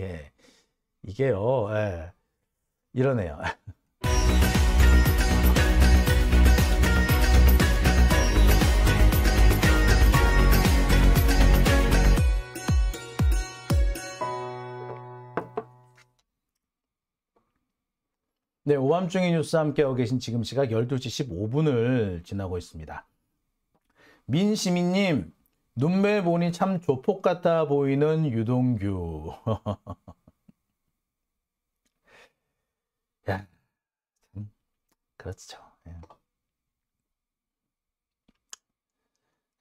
예. 이게요. 예. 이러네요. 네, 오밤중의 뉴스 함께하고 계신 지금 시각 12시 15분을 지나고 있습니다. 민시민님, 눈매 보니 참 조폭 같아 보이는 유동규. 야, 참 그렇죠.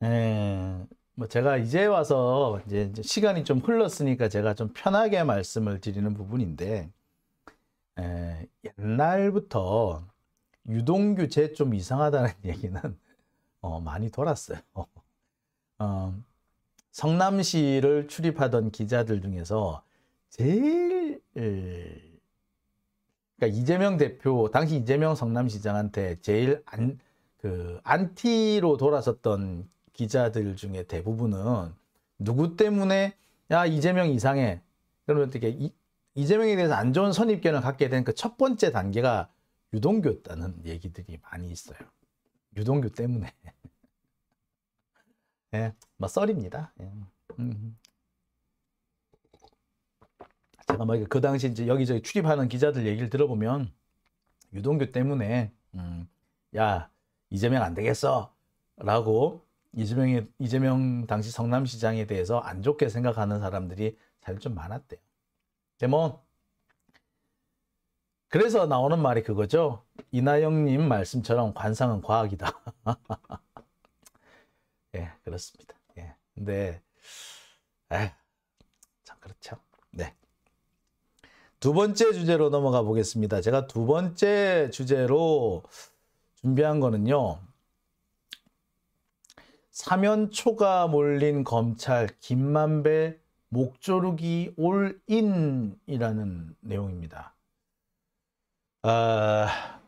예, 예, 뭐 제가 이제 와서 이제 시간이 좀 흘렀으니까 제가 좀 편하게 말씀을 드리는 부분인데 예, 옛날부터 유동규 제 좀 이상하다는 얘기는 어, 많이 돌았어요. 어, 성남시를 출입하던 기자들 중에서 제일 그러니까 이재명 대표 당시 이재명 성남시장한테 제일 안 그 안티로 돌아섰던 기자들 중에 대부분은 누구 때문에 야 이재명 이상해 그러면 어떻게 이, 이재명에 대해서 안 좋은 선입견을 갖게 된 그 첫 번째 단계가 유동규였다는 얘기들이 많이 있어요. 유동규 때문에. 예, 뭐 썰입니다. 예. 음. 제가 뭐그 당시 이제 여기저기 출입하는 기자들 얘기를 들어보면 유동규 때문에 음, 야 이재명 안 되겠어라고 이재명이 이재명 당시 성남시장에 대해서 안 좋게 생각하는 사람들이 사실 좀 많았대요. 근데 뭐 그래서 나오는 말이 그거죠. 이나영님 말씀처럼 관상은 과학이다. 예, 그렇습니다. 예. 근데, 에휴, 아, 참 그렇죠. 네. 두 번째 주제로 넘어가 보겠습니다. 제가 두 번째 주제로 준비한 거는요. 사면초가 몰린 검찰 김만배 목조르기 올인이라는 내용입니다. 아,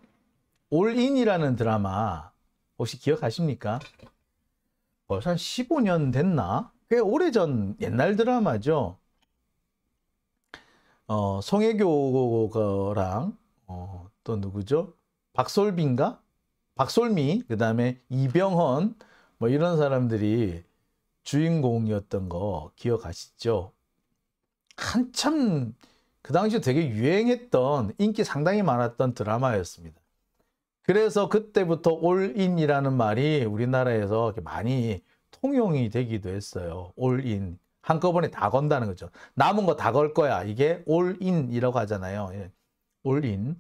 올인이라는 드라마 혹시 기억하십니까? 벌써 어, 한 15년 됐나? 꽤 오래전 옛날 드라마죠. 어, 송혜교랑 어, 또 누구죠? 박솔빈가? 박솔미, 그 다음에 이병헌 뭐 이런 사람들이 주인공이었던 거 기억하시죠? 한참 그 당시 되게 유행했던 인기 상당히 많았던 드라마였습니다. 그래서 그때부터 올인이라는 말이 우리나라에서 많이 통용이 되기도 했어요. 올인. 한꺼번에 다 건다는 거죠. 남은 거 다 걸 거야. 이게 올인이라고 하잖아요. 예. 올인.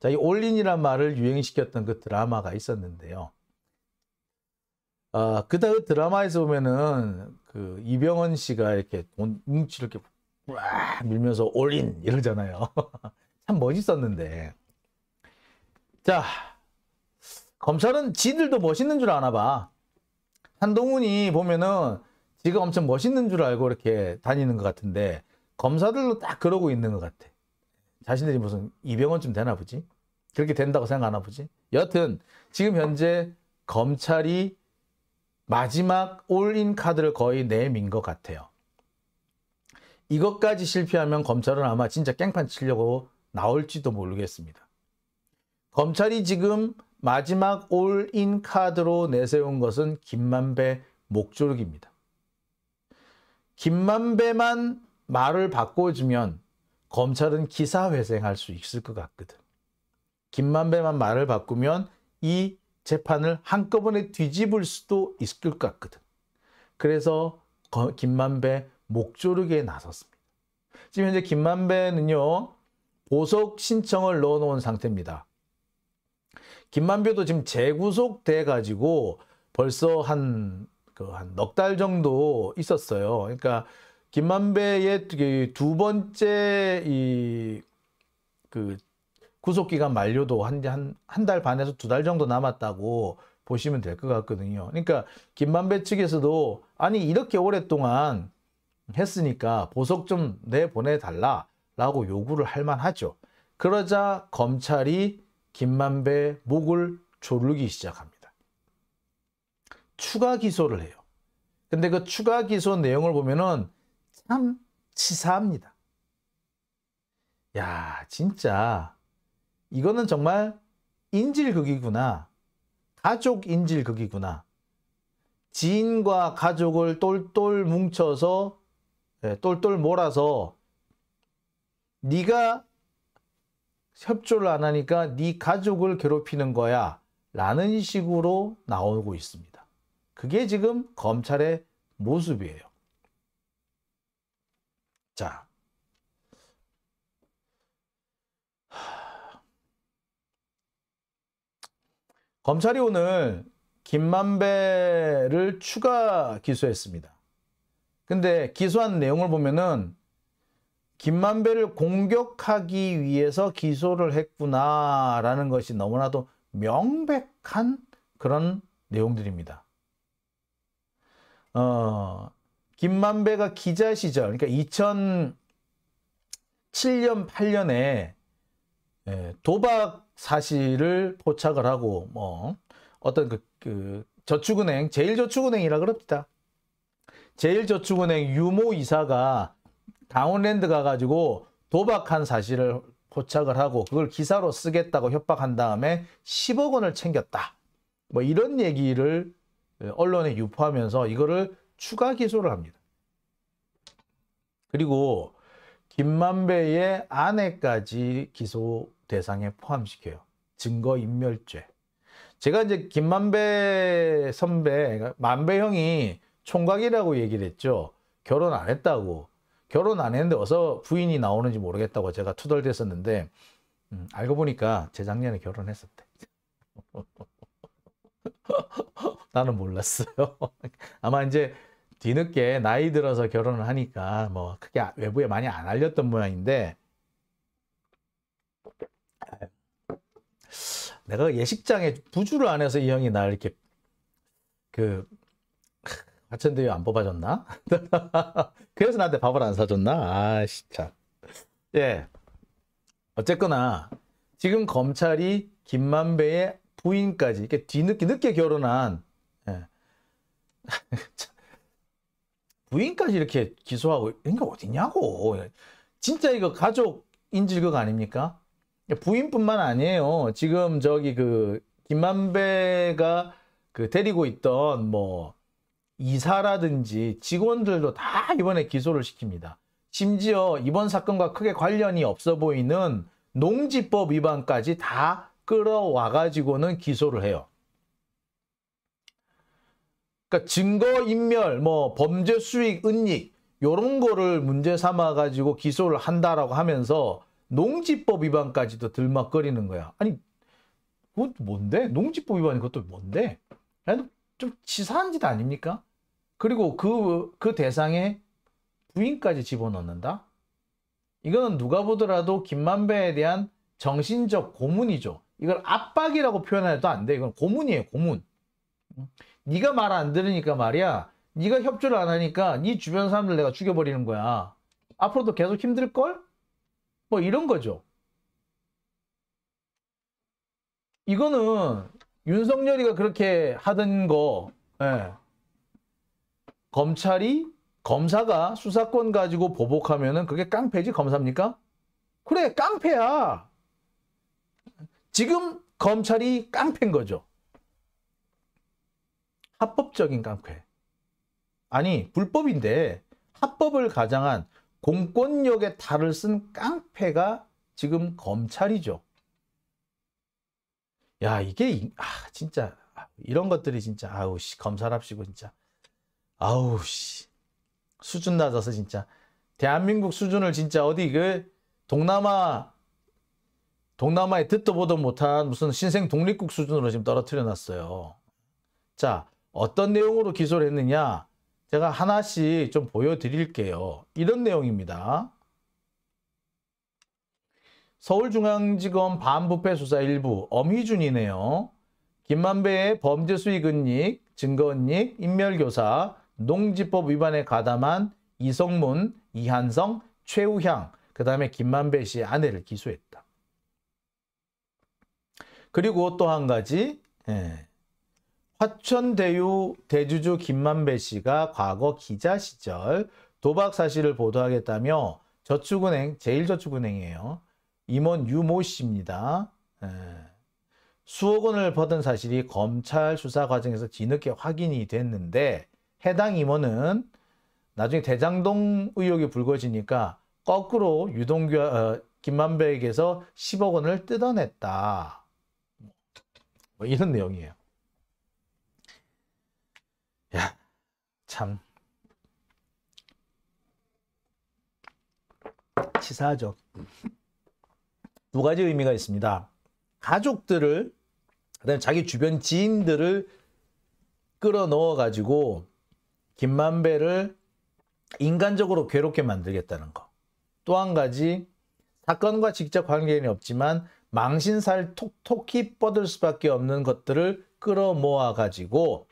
자, 이 올인이란 말을 유행시켰던 그 드라마가 있었는데요. 아, 그다음 그 드라마에서 보면은 그 이병헌 씨가 이렇게 뭉치를 이렇게 와 밀면서 올인 이러잖아요. 참 멋있었는데. 자, 검찰은 지들도 멋있는 줄 아나 봐. 한동훈이 보면은 지가 엄청 멋있는 줄 알고 이렇게 다니는 것 같은데 검사들도 딱 그러고 있는 것 같아. 자신들이 무슨 이병0원쯤 되나 보지? 그렇게 된다고 생각 하나 보지? 여튼 지금 현재 검찰이 마지막 올인 카드를 거의 내민 것 같아요. 이것까지 실패하면 검찰은 아마 진짜 깽판 치려고 나올지도 모르겠습니다. 검찰이 지금 마지막 올인 카드로 내세운 것은 김만배 목줄기입니다. 김만배만 말을 바꿔주면 검찰은 기사회생할 수 있을 것 같거든. 김만배만 말을 바꾸면 이 재판을 한꺼번에 뒤집을 수도 있을 것 같거든. 그래서 김만배 목조르기에 나섰습니다. 지금 현재 김만배는요. 보석 신청을 넣어놓은 상태입니다. 김만배도 지금 재구속돼 가지고 벌써 한 그 한넉 달 정도 있었어요. 그러니까 김만배의 그 두 번째 이그 구속 기간 만료도 한 한 한 달 반에서 두 달 정도 남았다고 보시면 될 것 같거든요. 그러니까 김만배 측에서도 아니 이렇게 오랫동안 했으니까 보석 좀 내보내달라라고 요구를 할 만하죠. 그러자 검찰이 김만배 목을 조르기 시작합니다. 추가 기소를 해요. 근데 그 추가 기소 내용을 보면은 참 치사합니다. 야, 진짜 이거는 정말 인질극이구나. 가족 인질극이구나. 지인과 가족을 똘똘 뭉쳐서 예, 똘똘 몰아서 네가 협조를 안 하니까 네 가족을 괴롭히는 거야 라는 식으로 나오고 있습니다. 그게 지금 검찰의 모습이에요. 자. 검찰이 오늘 김만배를 추가 기소했습니다. 근데 기소한 내용을 보면은 김만배를 공격하기 위해서 기소를 했구나라는 것이 너무나도 명백한 그런 내용들입니다. 어, 김만배가 기자 시절, 그러니까 2007년, 8년에 예, 도박 사실을 포착을 하고 뭐 어떤 그, 그 저축은행, 제일저축은행이라 그럽니다. 제일저축은행 유모 이사가 다운랜드 가가지고 도박한 사실을 포착을 하고 그걸 기사로 쓰겠다고 협박한 다음에 10억 원을 챙겼다. 뭐 이런 얘기를 언론에 유포하면서 이거를 추가 기소를 합니다. 그리고 김만배의 아내까지 기소 대상에 포함시켜요. 증거인멸죄. 제가 이제 김만배 선배, 그러니까 만배 형이 총각이라고 얘기를 했죠. 결혼 안 했다고. 결혼 안 했는데 어서 부인이 나오는지 모르겠다고 제가 투덜댔었는데 음, 알고 보니까 재작년에 결혼했었대. 나는 몰랐어요. 아마 이제 뒤늦게 나이 들어서 결혼을 하니까 뭐 크게 아, 외부에 많이 안 알렸던 모양인데 내가 예식장에 부주를 안 해서 이 형이 날 이렇게 그 가천데유안 뽑아줬나? 그래서 나한테 밥을 안 사줬나? 아씨 참. 예. 어쨌거나 지금 검찰이 김만배의 부인까지 이렇게 뒤늦게 늦게 결혼한 예. 부인까지 이렇게 기소하고 이런 게 어딨냐고. 진짜 이거 가족 인질극 아닙니까? 부인뿐만 아니에요. 지금 저기 그 김만배가 그 데리고 있던 뭐 이사라든지 직원들도 다 이번에 기소를 시킵니다. 심지어 이번 사건과 크게 관련이 없어 보이는 농지법 위반까지 다 끌어와 가지고는 기소를 해요. 그러니까 증거인멸, 뭐 범죄 수익 은닉 이런 거를 문제 삼아 가지고 기소를 한다라고 하면서 농지법 위반까지도 들먹거리는 거야. 아니 그것 뭔데? 농지법 위반이 그것도 뭔데? 좀 치사한 짓 아닙니까? 그리고 그, 그 대상에 부인까지 집어넣는다? 이거는 누가 보더라도 김만배에 대한 정신적 고문이죠. 이걸 압박이라고 표현해도 안 돼. 이건 고문이에요. 고문. 네가 말 안 들으니까 말이야. 네가 협조를 안 하니까 네 주변 사람들 내가 죽여버리는 거야. 앞으로도 계속 힘들걸? 뭐 이런 거죠. 이거는 윤석열이가 그렇게 하던 거 예. 검찰이 검사가 수사권 가지고 보복하면은 그게 깡패지 검사입니까? 그래 깡패야. 지금 검찰이 깡패인 거죠. 합법적인 깡패. 아니 불법인데 합법을 가장한 공권력의 탈을 쓴 깡패가 지금 검찰이죠. 야, 이게, 아, 진짜, 아, 이런 것들이 진짜, 아우, 씨, 검사랍시고, 진짜. 아우, 씨. 수준 낮아서 진짜. 대한민국 수준을 진짜 어디, 그, 동남아, 동남아에 듣도 보도 못한 무슨 신생 독립국 수준으로 지금 떨어뜨려 놨어요. 자, 어떤 내용으로 기소를 했느냐? 제가 하나씩 좀 보여드릴게요. 이런 내용입니다. 서울중앙지검 반부패 수사 일부 엄희준이네요. 김만배의 범죄 수익 은닉, 증거 은닉, 인멸교사, 농지법 위반에 가담한 이성문, 이한성, 최우향, 그 다음에 김만배 씨의 아내를 기소했다. 그리고 또 한 가지 예. 화천대유 대주주 김만배 씨가 과거 기자 시절 도박 사실을 보도하겠다며 저축은행, 제일저축은행이에요. 임원 유모 씨입니다. 예. 수억 원을 받은 사실이 검찰 수사 과정에서 뒤늦게 확인이 됐는데 해당 임원은 나중에 대장동 의혹이 불거지니까 거꾸로 유동규 어, 김만배에게서 10억 원을 뜯어냈다. 뭐 이런 내용이에요. 야, 참 치사하죠. 두 가지 의미가 있습니다. 가족들을 그다음에 자기 주변 지인들을 끌어넣어 가지고 김만배를 인간적으로 괴롭게 만들겠다는 거. 또한 가지 사건과 직접 관계는 없지만 망신살 톡톡히 뻗을 수밖에 없는 것들을 끌어모아 가지고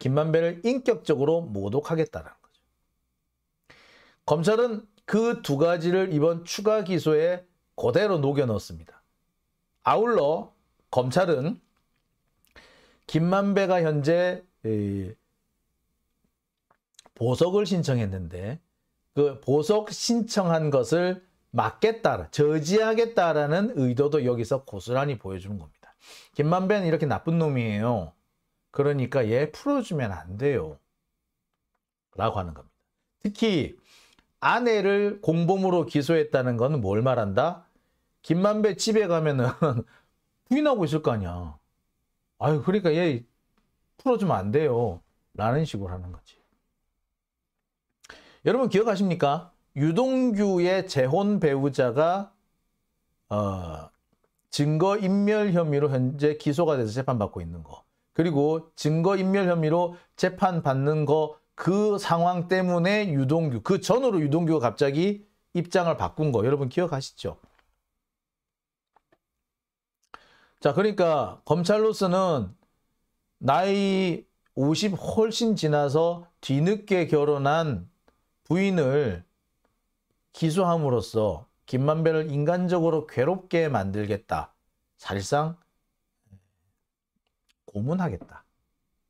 김만배를 인격적으로 모독하겠다는 거죠. 검찰은 그 두 가지를 이번 추가 기소에 그대로 녹여 넣었습니다. 아울러 검찰은 김만배가 현재 보석을 신청했는데 그 보석 신청한 것을 막겠다, 저지하겠다라는 의도도 여기서 고스란히 보여주는 겁니다. 김만배는 이렇게 나쁜 놈이에요. 그러니까 얘 풀어주면 안 돼요. 라고 하는 겁니다. 특히 아내를 공범으로 기소했다는 건 뭘 말한다? 김만배 집에 가면은 부인하고 있을 거 아니야. 아유, 그러니까 얘 풀어주면 안 돼요. 라는 식으로 하는 거지. 여러분 기억하십니까? 유동규의 재혼 배우자가 어, 증거인멸 혐의로 현재 기소가 돼서 재판받고 있는 거. 그리고 증거인멸 혐의로 재판받는 거 그 상황 때문에 유동규, 그 전으로 유동규가 갑자기 입장을 바꾼 거 여러분 기억하시죠? 자, 그러니까 검찰로서는 나이 50 훨씬 지나서 뒤늦게 결혼한 부인을 기소함으로써 김만배를 인간적으로 괴롭게 만들겠다. 사실상 고문하겠다.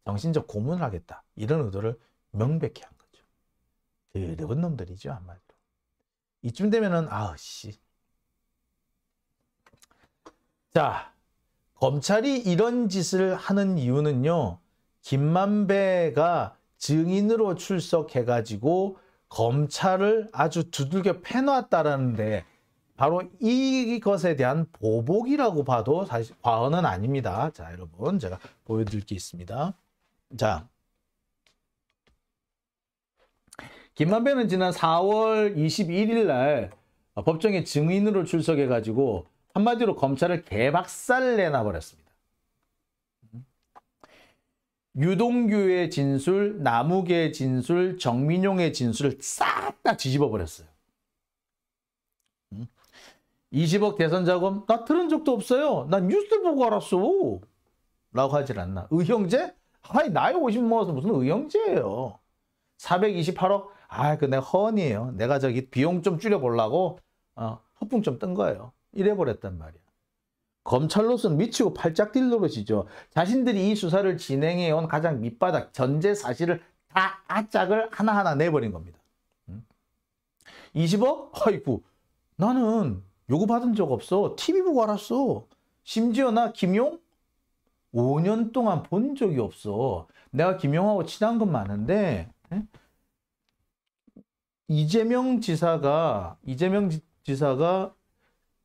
정신적 고문을 하겠다. 이런 의도를 명백히 한 거죠. 더러운 놈들이죠, 한마디로. 이쯤 되면은 아씨. 자, 검찰이 이런 짓을 하는 이유는요. 김만배가 증인으로 출석해가지고 검찰을 아주 두들겨 패놨다라는데 바로 이것에 대한 보복이라고 봐도 사실 과언은 아닙니다. 자, 여러분 제가 보여드릴 게 있습니다. 자, 김만배는 지난 4월 21일 날 법정에 증인으로 출석해가지고 한마디로 검찰을 개박살 내놔버렸습니다. 유동규의 진술, 남욱의 진술, 정민용의 진술을 싹 다 뒤집어버렸어요. 20억 대선 자금? 나 들은 적도 없어요. 난 뉴스 보고 알았어. 라고 하질 않나. 의형제? 아이 나이 50 먹어서 무슨 의형제예요. 428억? 아, 그 내 허언이에요. 내가 저기 비용 좀 줄여보려고 어, 허풍 좀 뜬 거예요. 이래버렸단 말이야. 검찰로서는 미치고 팔짝뛸 노릇이죠. 자신들이 이 수사를 진행해온 가장 밑바닥, 전제 사실을 다 아짝을 하나하나 내버린 겁니다. 20억? 아이고, 나는 요구받은 적 없어. TV 보고 알았어. 심지어 나 김용? 5년 동안 본 적이 없어. 내가 김용하고 친한 건 많은데, 이재명 지사가, 이재명 지사가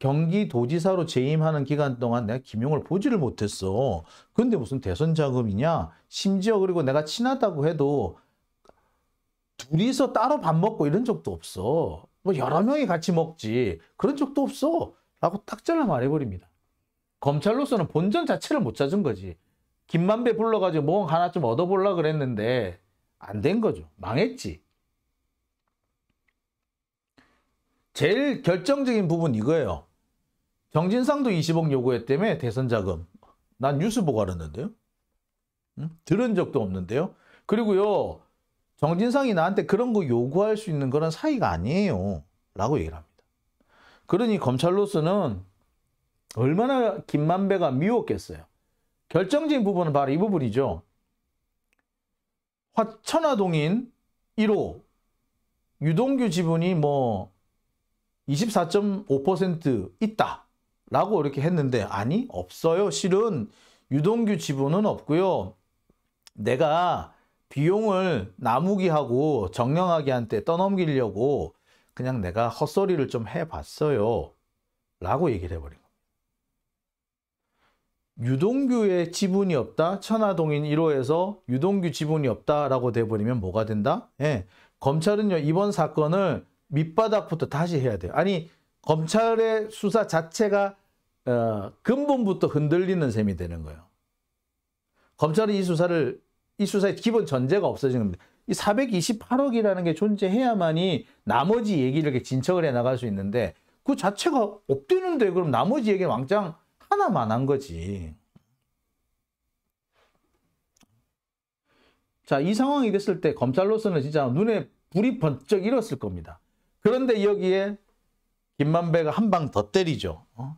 경기도지사로 재임하는 기간 동안 내가 김용을 보지를 못했어. 근데 무슨 대선 자금이냐? 심지어 그리고 내가 친하다고 해도 둘이서 따로 밥 먹고 이런 적도 없어. 뭐 여러 명이 같이 먹지. 그런 적도 없어. 라고 딱 잘라 말해버립니다. 검찰로서는 본전 자체를 못 찾은 거지. 김만배 불러가지고 뭐 하나 좀 얻어보려 그랬는데 안 된 거죠. 망했지. 제일 결정적인 부분 이거예요. 정진상도 20억 요구했다며 대선 자금. 난 뉴스 보고 알았는데요. 들은 적도 없는데요. 그리고요. 정진상이 나한테 그런 거 요구할 수 있는 거는 사이가 아니에요. 라고 얘기를 합니다. 그러니 검찰로서는 얼마나 김만배가 미웠겠어요. 결정적인 부분은 바로 이 부분이죠. 화천화동인 1호 유동규 지분이 뭐 24.5% 있다. 라고 이렇게 했는데 아니 없어요. 실은 유동규 지분은 없고요. 내가 비용을 나무기하고 정령하기한테 떠넘기려고 그냥 내가 헛소리를 좀 해봤어요. 라고 얘기를 해버린 겁니다. 유동규의 지분이 없다. 천하동인 1호에서 유동규 지분이 없다라고 돼버리면 뭐가 된다? 예. 검찰은요. 이번 사건을 밑바닥부터 다시 해야 돼요. 아니 검찰의 수사 자체가 어, 근본부터 흔들리는 셈이 되는 거예요. 검찰이 이 수사를 이 수사의 기본 전제가 없어지는 겁니다. 이 428억이라는 게 존재해야만이 나머지 얘기를 이렇게 진척을 해 나갈 수 있는데 그 자체가 없대는데 그럼 나머지 얘기 왕짱 하나만 한 거지. 자, 이 상황이 됐을 때 검찰로서는 진짜 눈에 불이 번쩍 일었을 겁니다. 그런데 여기에 김만배가 한 방 더 때리죠. 어?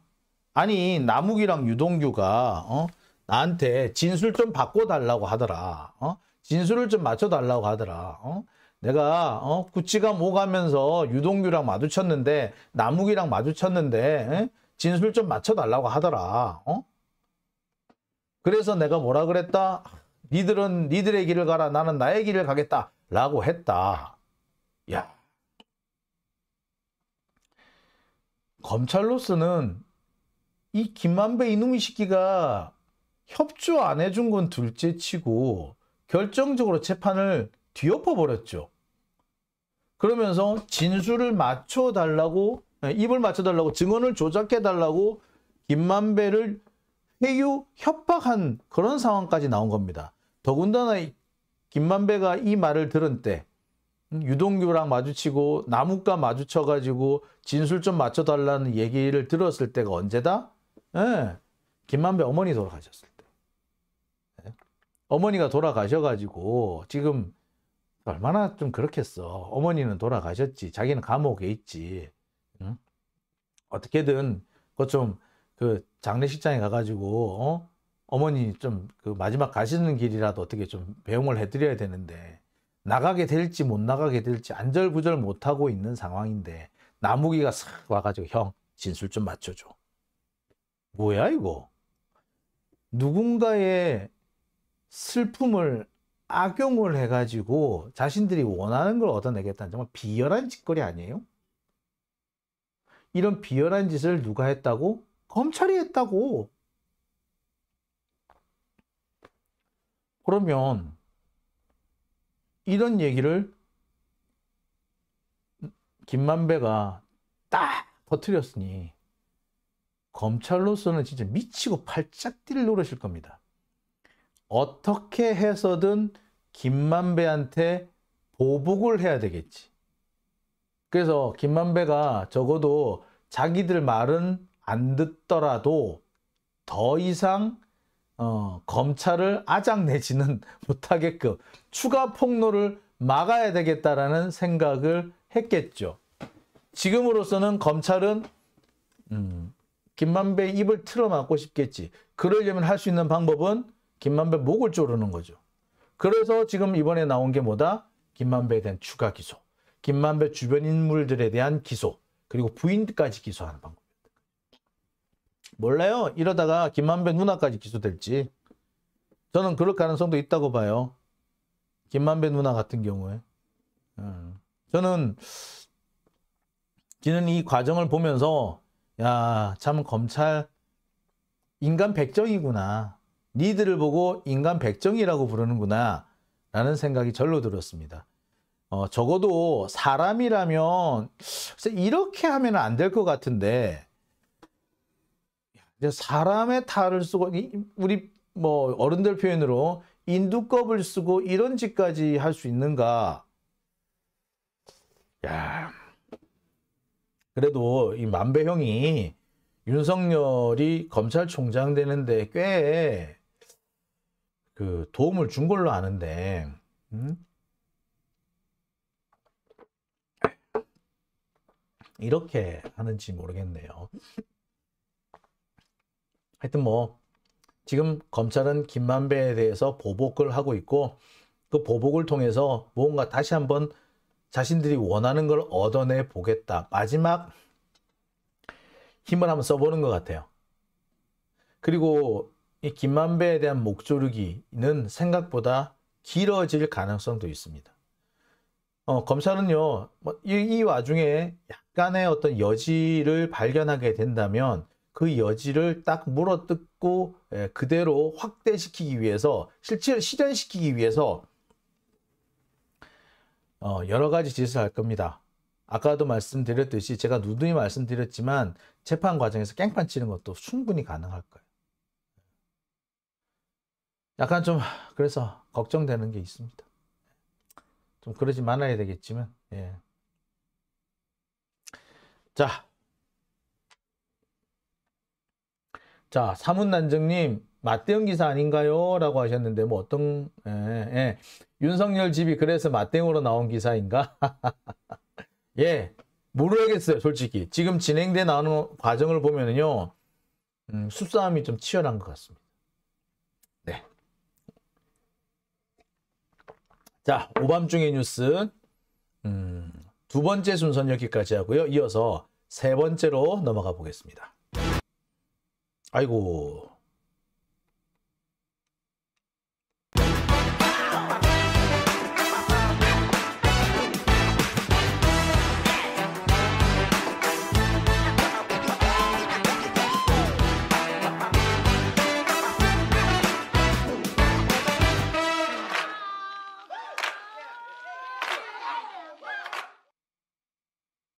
아니 남욱이랑 유동규가 어? 나한테 진술 좀 바꿔달라고 하더라. 어? 진술을 좀 맞춰달라고 하더라. 어? 내가 어? 구찌가 뭐가면서 유동규랑 마주쳤는데 남욱이랑 마주쳤는데 에? 진술 좀 맞춰달라고 하더라. 어? 그래서 내가 뭐라 그랬다? 니들은 니들의 길을 가라 나는 나의 길을 가겠다 라고 했다. 야 검찰로서는 이 김만배 이놈의 시끼가 협조 안 해준 건 둘째 치고 결정적으로 재판을 뒤엎어 버렸죠. 그러면서 진술을 맞춰달라고 예, 입을 맞춰달라고 증언을 조작해달라고 김만배를 회유 협박한 그런 상황까지 나온 겁니다. 더군다나 김만배가 이 말을 들은 때 유동규랑 마주치고 나뭇가 마주쳐가지고 진술 좀 맞춰달라는 얘기를 들었을 때가 언제다? 네. 김만배 어머니 돌아가셨을 때. 네. 어머니가 돌아가셔가지고 지금 얼마나 좀 그렇겠어. 어머니는 돌아가셨지. 자기는 감옥에 있지. 응? 어떻게든 그 좀 그 장례식장에 가가지고 어? 어머니 좀 그 마지막 가시는 길이라도 어떻게 좀 배웅을 해드려야 되는데 나가게 될지 못 나가게 될지 안절부절 못하고 있는 상황인데 나무기가 싹 와가지고 형 진술 좀 맞춰줘 뭐야 이거? 누군가의 슬픔을 악용을 해가지고 자신들이 원하는 걸 얻어내겠다는 정말 비열한 짓거리 아니에요? 이런 비열한 짓을 누가 했다고? 검찰이 했다고. 그러면 이런 얘기를 김만배가 딱 터뜨렸으니 검찰로서는 진짜 미치고 팔짝 뛸 노릇일 겁니다. 어떻게 해서든 김만배한테 보복을 해야 되겠지. 그래서 김만배가 적어도 자기들 말은 안 듣더라도 더 이상 어, 검찰을 아장내지는 못하게끔 추가 폭로를 막아야 되겠다라는 생각을 했겠죠. 지금으로서는 검찰은 음, 김만배의 입을 틀어막고 싶겠지. 그러려면 할 수 있는 방법은 김만배 목을 조르는 거죠. 그래서 지금 이번에 나온 게 뭐다? 김만배에 대한 추가 기소, 김만배 주변 인물들에 대한 기소, 그리고 부인까지 기소하는 방법. 몰라요. 이러다가 김만배 누나까지 기소될지. 저는 그럴 가능성도 있다고 봐요. 김만배 누나 같은 경우에. 음. 저는 지는 이 과정을 보면서 야참 검찰 인간 백정이구나. 니들을 보고 인간 백정이라고 부르는구나 라는 생각이 절로 들었습니다. 어, 적어도 사람이라면 이렇게 하면 안 될 것 같은데 사람의 탈을 쓰고 우리 뭐 어른들 표현으로 인두껍을 쓰고 이런 짓까지 할 수 있는가 야 그래도 이 만배형이 윤석열이 검찰총장 되는데 꽤 그 도움을 준 걸로 아는데 음? 이렇게 하는지 모르겠네요. 하여튼 뭐 지금 검찰은 김만배에 대해서 보복을 하고 있고 그 보복을 통해서 무언가 다시 한번 자신들이 원하는 걸 얻어내 보겠다. 마지막 힘을 한번 써보는 것 같아요. 그리고 이 김만배에 대한 목조르기는 생각보다 길어질 가능성도 있습니다. 어, 검찰은요, 뭐 이, 이 와중에 약간의 어떤 여지를 발견하게 된다면 그 여지를 딱 물어뜯고 예, 그대로 확대시키기 위해서 실질 실현시키기 위해서 어, 여러 가지 짓을 할 겁니다. 아까도 말씀드렸듯이 제가 누누이 말씀드렸지만 재판 과정에서 깽판 치는 것도 충분히 가능할 거예요. 약간 좀 그래서 걱정되는 게 있습니다. 좀 그러지 말아야 되겠지만 예. 자, 자 사문난정님 맞대응 기사 아닌가요? 라고 하셨는데 뭐 어떤 예, 예. 윤석열 집이 그래서 맞대응으로 나온 기사인가? 예 모르겠어요 솔직히 지금 진행돼 나오는 과정을 보면은요 음, 숲싸움이 좀 치열한 것 같습니다. 네. 자 오밤중의 뉴스 음, 두 번째 순서는 여기까지 하고요. 이어서 세 번째로 넘어가 보겠습니다. 아이고